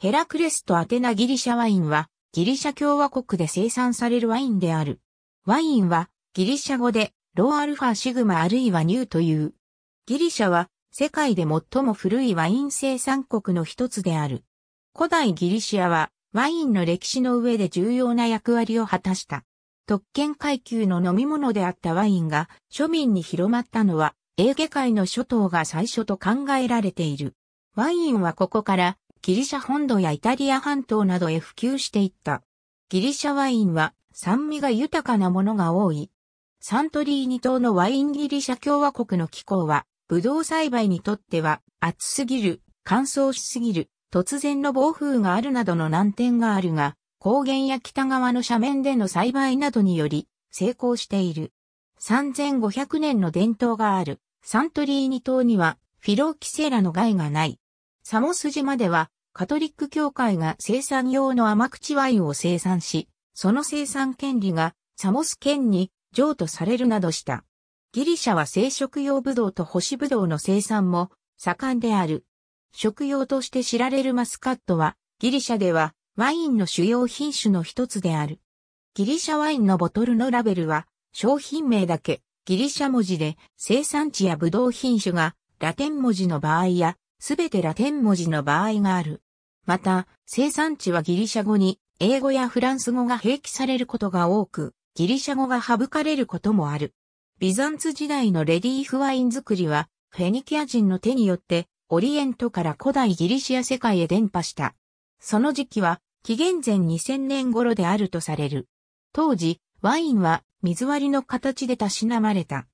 ヘラクレスとアテナギリシャワインは、ギリシャ共和国で生産されるワインである。ワインは、ギリシャ語で、ローアルファシグマあるいはニューという。ギリシャは、世界で最も古いワイン生産国の一つである。古代ギリシアは、ワインの歴史の上で重要な役割を果たした。特権階級の飲み物であったワインが庶民に広まったのは、エーゲ海の諸島が最初と考えられている。ワインはここからギリシャ本土やイタリア半島などへ普及していった。ギリシャワインは酸味が豊かなものが多い。サントリーニ島のワインギリシャ共和国の気候は、ブドウ栽培にとっては暑すぎる、乾燥しすぎる、突然の暴風があるなどの難点があるが、高原や北側の斜面での栽培などにより成功している。3500年の伝統があるサントリーニ島にはフィロキセラの害がない。サモス島ではカトリック教会が生産用の甘口ワインを生産し、その生産権利がサモス県に譲渡されるなどした。ギリシャは生食用ブドウと干しブドウの生産も盛んである。食用として知られるマスカットは、ギリシャではワインの主要品種の一つである。ギリシャワインのボトルのラベルは、商品名だけ、ギリシャ文字で、生産地やブドウ品種が、ラテン文字の場合や、すべてラテン文字の場合がある。また、生産地はギリシャ語に、英語やフランス語が併記されることが多く、ギリシャ語が省かれることもある。ビザンツ時代のレディーフワイン作りは、フェニキア人の手によって、オリエントから古代ギリシア世界へ伝播した。その時期は、紀元前2000年頃であるとされる。当時、ワインは水割りの形でたしなまれた。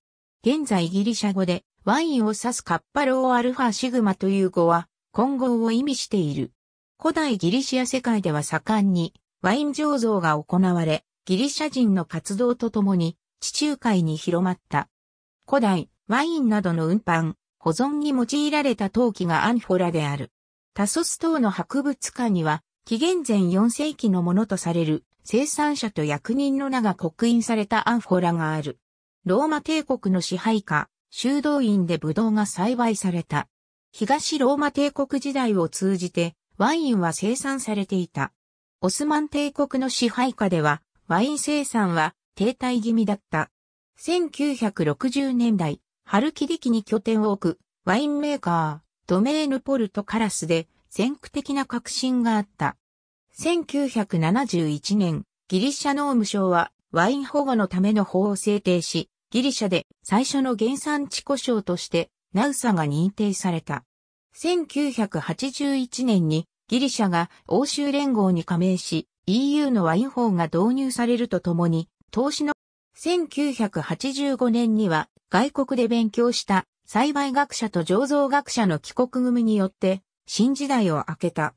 現在ギリシャ語でワインを指すカッパローアルファシグマという語は混合を意味している。古代ギリシア世界では盛んにワイン醸造が行われ、ギリシャ人の活動とともに地中海に広まった。古代、ワインなどの運搬、保存に用いられた陶器がアンフォラである。タソス島の博物館には、紀元前4世紀のものとされる生産者と役人の名が刻印されたアンフォラがある。ローマ帝国の支配下、修道院でブドウが栽培された。東ローマ帝国時代を通じてワインは生産されていた。オスマン帝国の支配下ではワイン生産は停滞気味だった。1960年代、ハルキリキに拠点を置くワインメーカー、ドメーヌ・ポルト・カラスで全駆的な革新があった。1971年、ギリシャ農務省はワイン保護のための法を制定し、ギリシャで最初の原産地故障としてナウサが認定された。1981年にギリシャが欧州連合に加盟し EU のワイン法が導入されるとともに投資の1985年には外国で勉強した栽培学者と醸造学者の帰国組によって新時代を開けた。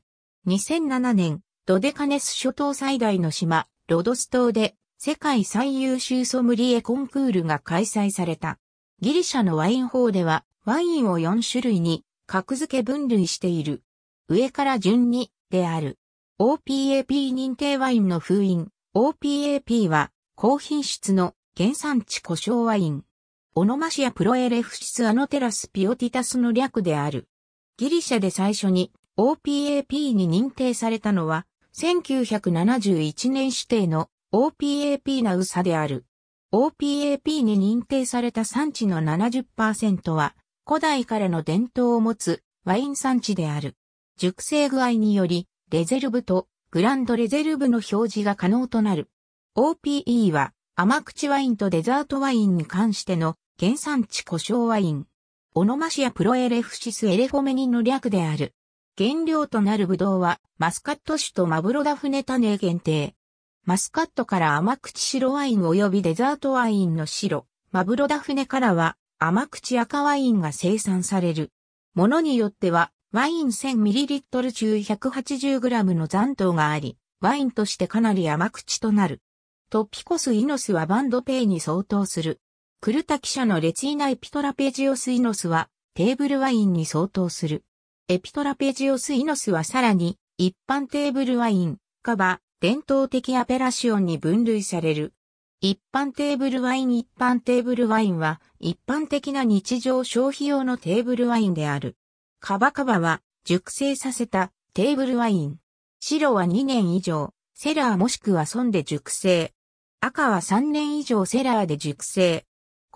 2007年、ドデカネス諸島最大の島、ロドス島で世界最優秀ソムリエコンクールが開催された。ギリシャのワイン法では、ワインを4種類に格付け分類している。上から順に、である。OPAP 認定ワインの封印。OPAP は、高品質の原産地故障ワイン。オノマシアプロエレフシスアノテラスピオティタスの略である。ギリシャで最初に OPAP に認定されたのは1971年指定の OPAP なうさである。OPAP に認定された産地の70%は、古代からの伝統を持つワイン産地である。熟成具合により、レゼルブとグランドレゼルブの表示が可能となる。OPE は、甘口ワインとデザートワインに関しての原産地故障ワイン。オノマシアプロエレフシスエレフォメニンの略である。原料となるブドウは、マスカット種とマブロダフネタネ限定。マスカットから甘口白ワイン及びデザートワインの白、マブロダフネからは甘口赤ワインが生産される。ものによっては、ワイン 1000ml 中 180g の残糖があり、ワインとしてかなり甘口となる。トピコスイノスはバンドペイに相当する。クルタ記者のレツイナエピトラペジオスイノスはテーブルワインに相当する。エピトラペジオスイノスはさらに一般テーブルワイン、カバ、伝統的アペラシオンに分類される。一般テーブルワイン一般テーブルワインは一般的な日常消費用のテーブルワインである。カバカバは熟成させたテーブルワイン。白は2年以上、セラーもしくは損で熟成。赤は3年以上セラーで熟成。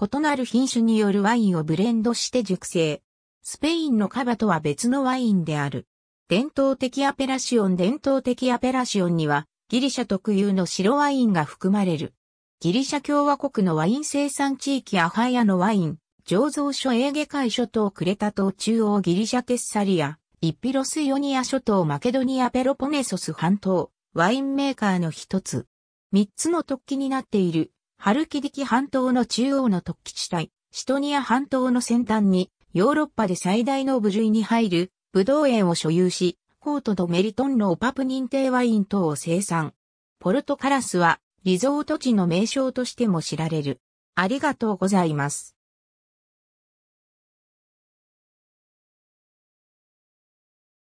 異なる品種によるワインをブレンドして熟成。スペインのカバとは別のワインである。伝統的アペラシオン伝統的アペラシオンにはギリシャ特有の白ワインが含まれる。ギリシャ共和国のワイン生産地域アハイアのワイン、醸造所エーゲ海諸島クレタ島中央ギリシャテッサリア、イピロスヨニア諸島マケドニアペロポネソス半島、ワインメーカーの一つ。三つの突起になっている、ハルキディキ半島の中央の突起地帯、シトニア半島の先端に、ヨーロッパで最大の部類に入る、ブドウ園を所有し、コートドメリトンローパプ認定ワイン等を生産。ポルトカラスはリゾート地の名称としても知られる。ありがとうございます。